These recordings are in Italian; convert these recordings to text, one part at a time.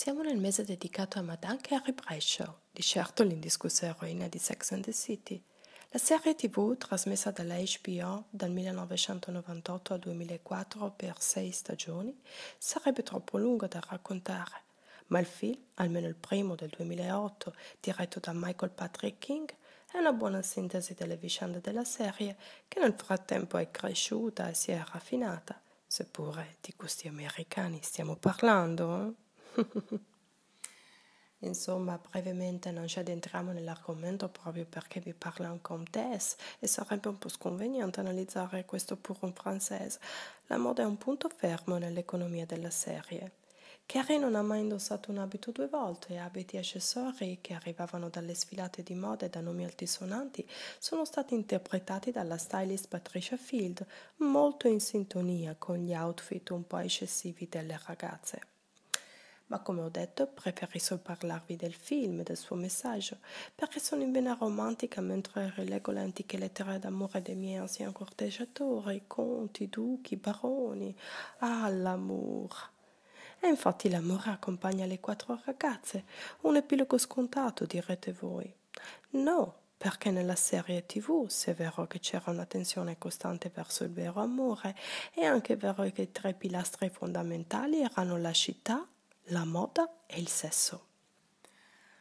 Siamo nel mese dedicato a Madame Carrie Bradshaw, di certo l'indiscussa eroina di Sex and the City. La serie tv, trasmessa dalla HBO dal 1998 al 2004 per sei stagioni, sarebbe troppo lunga da raccontare, ma il film, almeno il primo del 2008, diretto da Michael Patrick King, è una buona sintesi delle vicende della serie che nel frattempo è cresciuta e si è raffinata, seppure di gusti americani stiamo parlando. Eh? Insomma, brevemente non ci addentriamo nell'argomento proprio perché vi parla un comtesse e sarebbe un po' sconveniente analizzare questo pur un francese. La moda è un punto fermo nell'economia della serie. Carrie non ha mai indossato un abito due volte e abiti e accessori che arrivavano dalle sfilate di moda e da nomi altisonanti sono stati interpretati dalla stylist Patricia Field, molto in sintonia con gli outfit un po' eccessivi delle ragazze ma come ho detto preferisco parlarvi del film, e del suo messaggio, perché sono in vena romantica mentre rilego le antiche lettere d'amore dei miei anziani corteggiatori, conti, duchi, baroni. Ah, l'amore! E infatti l'amore accompagna le quattro ragazze, un epilogo scontato, direte voi. No, perché nella serie tv, se è vero che c'era una tensione costante verso il vero amore, è anche vero che i tre pilastri fondamentali erano la città la moda e il sesso.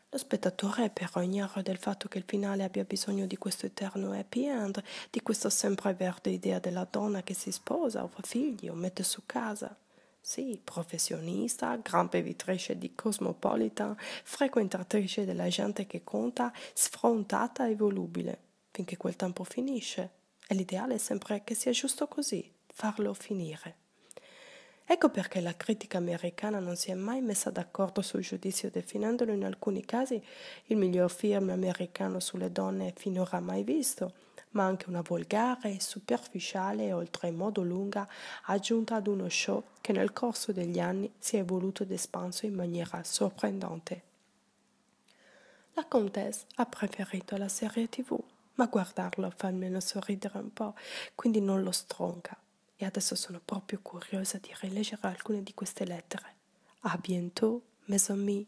Lo spettatore è però ignaro del fatto che il finale abbia bisogno di questo eterno happy end, di questa sempre verde idea della donna che si sposa o fa figli o mette su casa. Sì, professionista, gran bevitrice di Cosmopolitan, frequentatrice della gente che conta, sfrontata e volubile, finché quel tempo finisce. E l'ideale è sempre che sia giusto così, farlo finire. Ecco perché la critica americana non si è mai messa d'accordo sul giudizio, definendolo in alcuni casi il miglior film americano sulle donne finora mai visto, ma anche una volgare, superficiale e oltremodo lunga aggiunta ad uno show che nel corso degli anni si è evoluto ed espanso in maniera sorprendente. La Comtesse ha preferito la serie tv, ma guardarlo fa almeno sorridere un po', quindi non lo stronca e adesso sono proprio curiosa di rileggere alcune di queste lettere. A bientôt, mes amis!